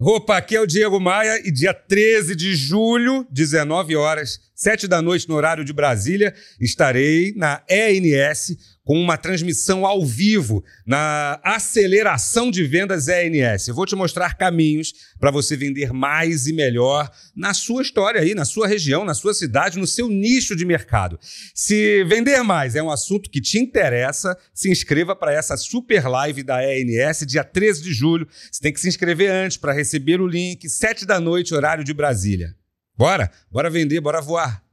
Opa, aqui é o Diego Maia e dia 13 de julho, 19 horas, Sete da noite, no horário de Brasília, estarei na ENS com uma transmissão ao vivo na aceleração de vendas ENS. Eu vou te mostrar caminhos para você vender mais e melhor na sua história aí, na sua região, na sua cidade, no seu nicho de mercado. Se vender mais é um assunto que te interessa, se inscreva para essa super live da ENS, dia 13 de julho. Você tem que se inscrever antes para receber o link, sete da noite, horário de Brasília. Bora, bora vender, bora voar.